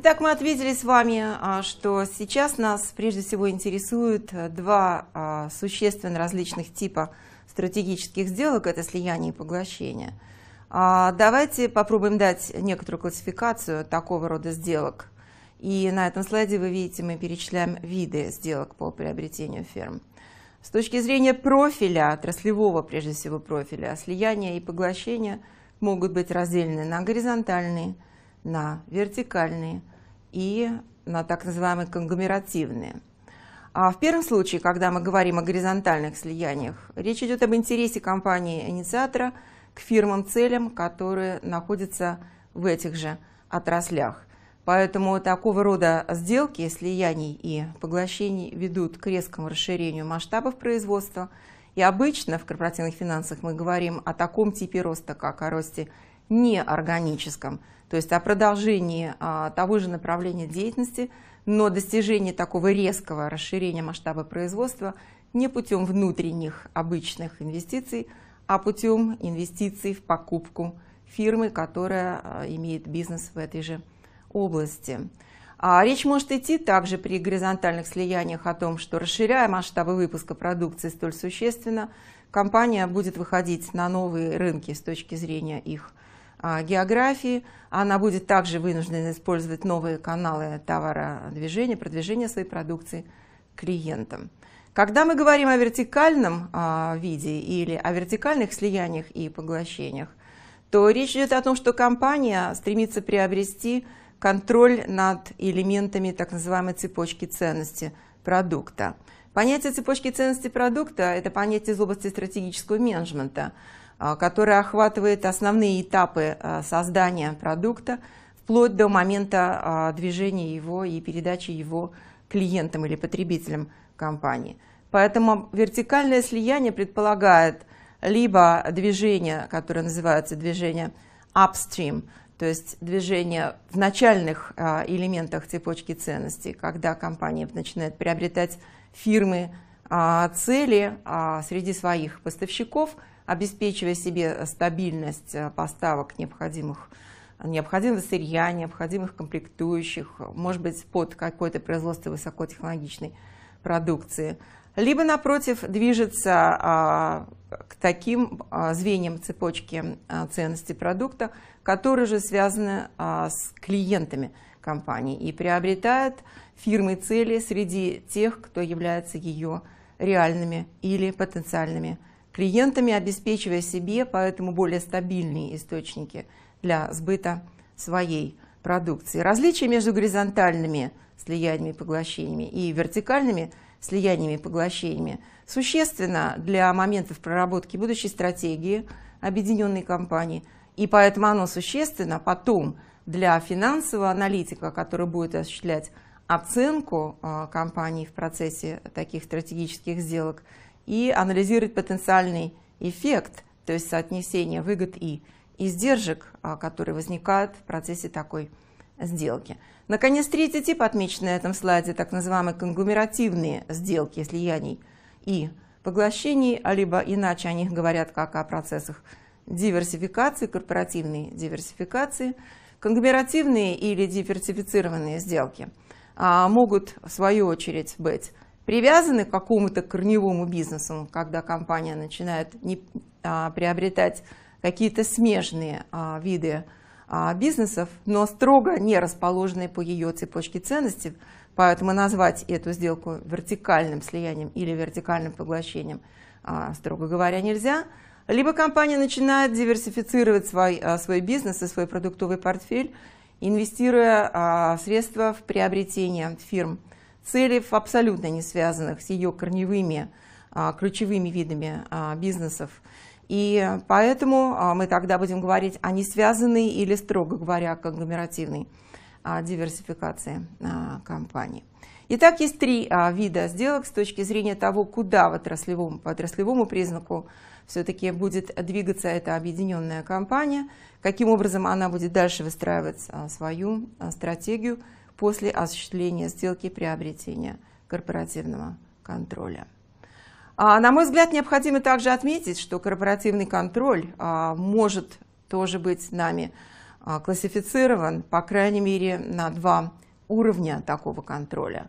Итак, мы ответили с вами, а, что сейчас нас прежде всего интересуют э, два а, существенно различных типа стратегических сделок, это слияние и поглощение. А, давайте попробуем дать некоторую классификацию такого рода сделок. И на этом слайде вы видите, мы перечисляем виды сделок по приобретению ферм. С точки зрения профиля, отраслевого прежде всего профиля, слияние и поглощение могут быть разделены на горизонтальные – на вертикальные и на так называемые конгломеративные. А в первом случае, когда мы говорим о горизонтальных слияниях, речь идет об интересе компании-инициатора к фирмам-целям, которые находятся в этих же отраслях. Поэтому такого рода сделки, слияний и поглощений ведут к резкому расширению масштабов производства. И обычно в корпоративных финансах мы говорим о таком типе роста, как о росте неорганическом, то есть о продолжении а, того же направления деятельности, но достижении такого резкого расширения масштаба производства не путем внутренних обычных инвестиций, а путем инвестиций в покупку фирмы, которая а, имеет бизнес в этой же области. А, речь может идти также при горизонтальных слияниях о том, что расширяя масштабы выпуска продукции столь существенно, компания будет выходить на новые рынки с точки зрения их а, географии. Она будет также вынуждена использовать новые каналы товародвижения, продвижения своей продукции клиентам. Когда мы говорим о вертикальном а, виде или о вертикальных слияниях и поглощениях, то речь идет о том, что компания стремится приобрести контроль над элементами так называемой цепочки ценности продукта. Понятие цепочки ценности продукта – это понятие из области стратегического менеджмента – а, которая охватывает основные этапы а, создания продукта вплоть до момента а, движения его и передачи его клиентам или потребителям компании. Поэтому вертикальное слияние предполагает либо движение, которое называется движение upstream, то есть движение в начальных элементах цепочки ценностей, когда компания начинает приобретать фирмы, цели среди своих поставщиков – обеспечивая себе стабильность э, поставок необходимых необходимого сырья, необходимых комплектующих, может быть, под какое-то производство высокотехнологичной продукции. Либо, напротив, движется а, к таким а, звеньям цепочки а, ценности продукта, которые же связаны а, с клиентами компании и приобретает фирмы цели среди тех, кто является ее реальными или потенциальными клиентами, обеспечивая себе поэтому более стабильные источники для сбыта своей продукции. Различие между горизонтальными слияниями и поглощениями и вертикальными слияниями и поглощениями существенно для моментов проработки будущей стратегии объединенной компании, и поэтому оно существенно потом для финансового аналитика, который будет осуществлять оценку а, компании в процессе таких стратегических сделок, и анализировать потенциальный эффект, то есть соотнесение выгод и издержек, а, которые возникают в процессе такой сделки. Наконец, третий тип, отмеченный на этом слайде, так называемые конгломеративные сделки слияний и поглощений, а либо иначе о них говорят как о процессах диверсификации, корпоративной диверсификации. Конгломеративные или диверсифицированные сделки а, могут, в свою очередь, быть привязаны к какому-то корневому бизнесу, когда компания начинает не, а, приобретать какие-то смежные а, виды а, бизнесов, но строго не расположенные по ее цепочке ценностей, поэтому назвать эту сделку вертикальным слиянием или вертикальным поглощением, а, строго говоря, нельзя. Либо компания начинает диверсифицировать свой, а, свой бизнес и свой продуктовый портфель, инвестируя а, средства в приобретение фирм целей, абсолютно не связанных с ее корневыми а, ключевыми видами а, бизнесов. И поэтому а, мы тогда будем говорить о несвязанной или, строго говоря, конгломеративной диверсификации компании. Итак, есть три вида сделок с точки зрения того, куда в отраслевом, по отраслевому признаку все-таки будет двигаться эта объединенная компания, каким образом она будет дальше выстраивать свою стратегию – после осуществления сделки приобретения корпоративного контроля. А, на мой взгляд, необходимо также отметить, что корпоративный контроль а, может тоже быть нами а, классифицирован, по крайней мере, на два уровня такого контроля.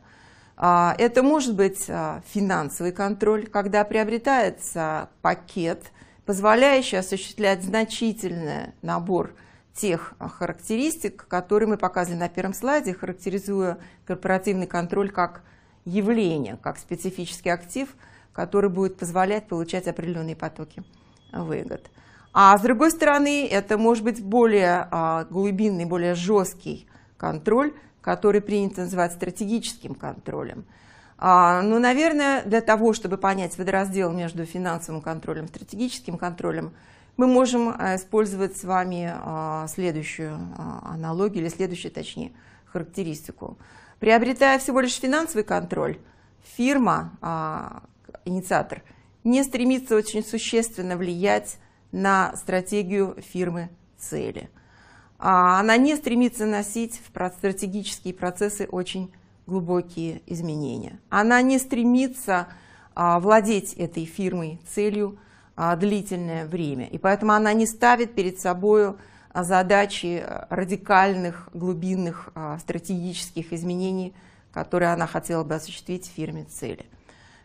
Это может быть финансовый контроль, когда приобретается пакет, позволяющий осуществлять значительный набор тех характеристик, которые мы показывали на первом слайде, характеризуя корпоративный контроль как явление, как специфический актив, который будет позволять получать определенные потоки выгод. А с другой стороны, это может быть более а, глубинный, более жесткий контроль, который принято называть стратегическим контролем. А, Но, ну, наверное, для того, чтобы понять водораздел между финансовым контролем и стратегическим контролем, мы можем э, использовать с вами а, следующую а, аналогию, или следующую, точнее, характеристику. Приобретая всего лишь финансовый контроль, фирма, а, инициатор, не стремится очень существенно влиять на стратегию фирмы цели. Она не стремится носить в стратегические процессы очень глубокие изменения. Она не стремится владеть этой фирмой целью, а, длительное время. И поэтому она не ставит перед собой а, задачи э, радикальных, глубинных а, стратегических изменений, которые она хотела бы осуществить в фирме цели.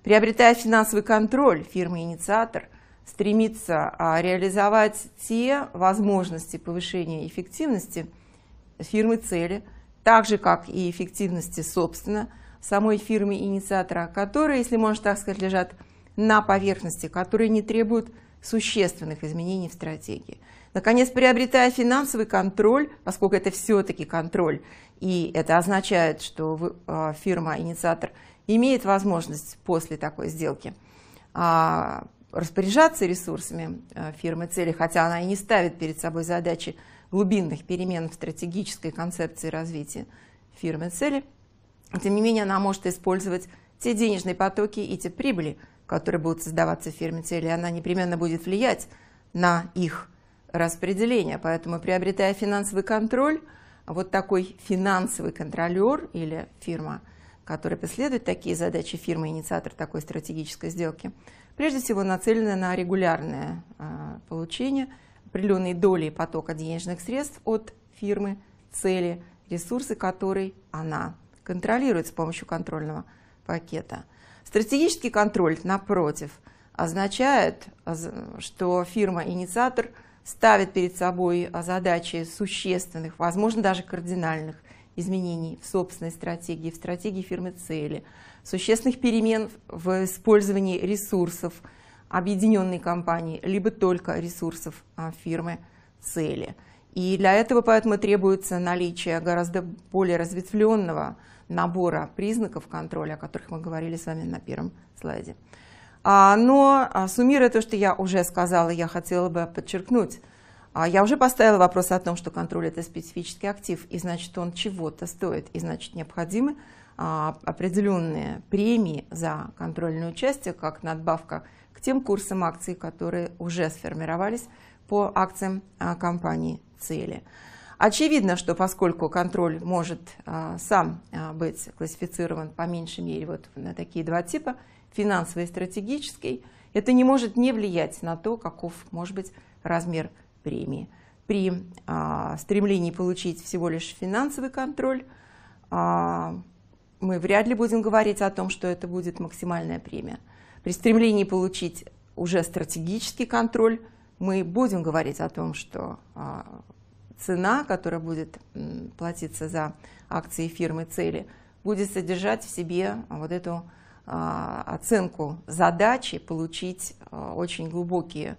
Приобретая финансовый контроль, фирма-инициатор стремится реализовать те возможности повышения эффективности фирмы цели, так же, как и эффективности, собственно, самой фирмы-инициатора, которые, если можно так сказать, лежат в на поверхности, которые не требуют существенных изменений в стратегии. Наконец, приобретая финансовый контроль, поскольку это все-таки контроль, и это означает, что а, фирма-инициатор имеет возможность после такой сделки а, распоряжаться ресурсами а, фирмы цели, хотя она и не ставит перед собой задачи глубинных перемен в стратегической концепции развития фирмы цели, тем не менее она может использовать те денежные потоки и те прибыли, которые будут создаваться в ферме цели, она непременно будет влиять на их распределение. Поэтому, приобретая финансовый контроль, вот такой финансовый контролер или фирма, которая преследует такие задачи, фирма-инициатор такой стратегической сделки, прежде всего нацелена на регулярное а, получение определенной доли потока денежных средств от фирмы, цели, ресурсы которой она контролирует с помощью контрольного пакета – Стратегический контроль, напротив, означает, э, что фирма-инициатор ставит перед собой э, задачи существенных, возможно, даже кардинальных изменений в собственной стратегии, в стратегии фирмы цели, существенных перемен в использовании ресурсов объединенной компании, либо только ресурсов а, фирмы цели – и для этого поэтому требуется наличие гораздо более разветвленного набора признаков контроля, о которых мы говорили с вами на первом слайде. А, но а, суммируя то, что я уже сказала, я хотела бы подчеркнуть, а, я уже поставила вопрос о том, что контроль – это специфический актив, и значит, он чего-то стоит, и значит, необходимы определенные премии за контрольное участие, как надбавка к тем курсам акций, которые уже сформировались по акциям компании цели. Очевидно, что поскольку контроль может а, сам а, быть классифицирован по меньшей мере вот на такие два типа, финансовый и стратегический, это не может не влиять на то, каков может быть размер премии. При а, стремлении получить всего лишь финансовый контроль а, мы вряд ли будем говорить о том, что это будет максимальная премия. При стремлении получить уже стратегический контроль мы будем говорить о том, что а, цена, которая будет платиться за акции фирмы цели, будет содержать в себе вот эту а, оценку задачи получить а, очень глубокие,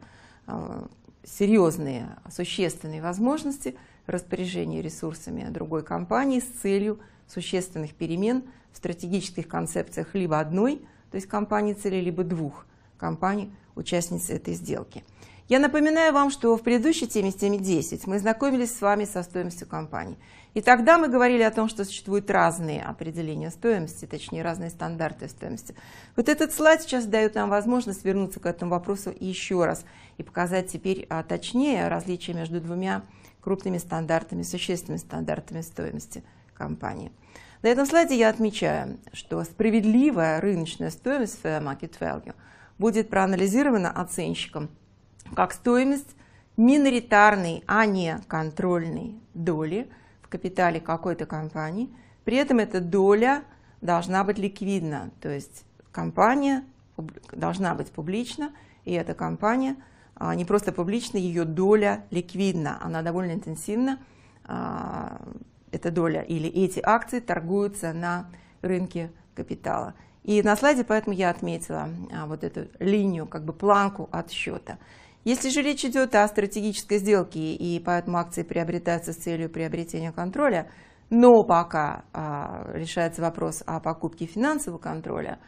серьезные, существенные возможности распоряжения ресурсами другой компании с целью существенных перемен в стратегических концепциях либо одной, то есть компании цели, либо двух компаний, участниц этой сделки. Я напоминаю вам, что в предыдущей теме, с теме 10, мы знакомились с вами со стоимостью компании, И тогда мы говорили о том, что существуют разные определения стоимости, точнее разные стандарты стоимости. Вот этот слайд сейчас дает нам возможность вернуться к этому вопросу еще раз и показать теперь а, точнее различия между двумя крупными стандартами, существенными стандартами стоимости компании. На этом слайде я отмечаю, что справедливая рыночная стоимость fair market value будет проанализирована оценщиком – как стоимость миноритарной, а не контрольной доли в капитале какой-то компании. При этом эта доля должна быть ликвидна, то есть компания должна быть публична, и эта компания а, не просто публична, ее доля ликвидна, она довольно интенсивна а, эта доля или эти акции торгуются на рынке капитала. И на слайде поэтому я отметила а, вот эту линию, как бы планку отсчета. Если же речь идет о стратегической сделке, и поэтому акции приобретаются с целью приобретения контроля, но пока а, решается вопрос о покупке финансового контроля,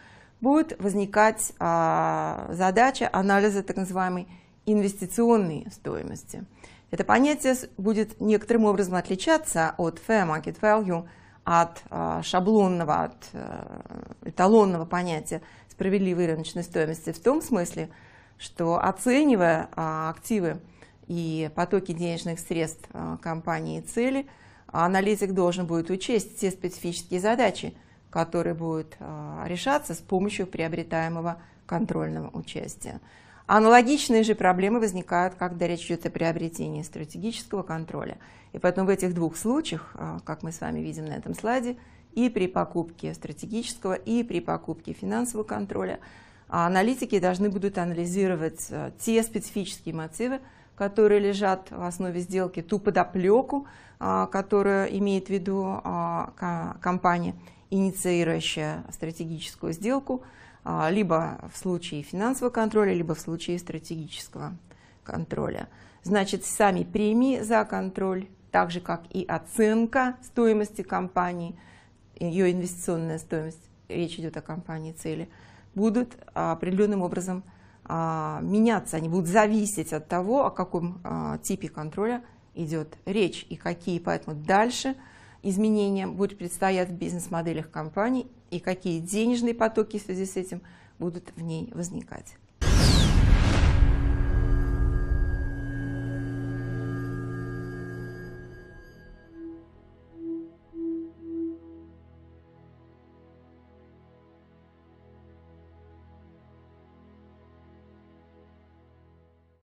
будет возникать а, задача анализа так называемой инвестиционной стоимости. Это понятие будет некоторым образом отличаться от fair market value, от а, шаблонного, от а, эталонного понятия справедливой рыночной стоимости в том смысле, что оценивая а, активы и потоки денежных средств а, компании и цели, аналитик должен будет учесть те специфические задачи, которые будут а, решаться с помощью приобретаемого контрольного участия. Аналогичные же проблемы возникают, когда речь идет о приобретении стратегического контроля. И поэтому в этих двух случаях, как мы с вами видим на этом слайде, и при покупке стратегического, и при покупке финансового контроля, а аналитики должны будут анализировать э, те специфические мотивы, которые лежат в основе сделки, ту подоплеку, а, которую имеет в виду а, компания, инициирующая стратегическую сделку, а, либо в случае финансового контроля, либо в случае стратегического контроля. Значит, сами премии за контроль, так же как и оценка стоимости компании, ее инвестиционная стоимость, речь идет о компании цели – будут а, определенным образом а, меняться, они будут зависеть от того, о каком а, типе контроля идет речь и какие поэтому дальше изменения будут предстоять в бизнес-моделях компаний и какие денежные потоки в связи с этим будут в ней возникать.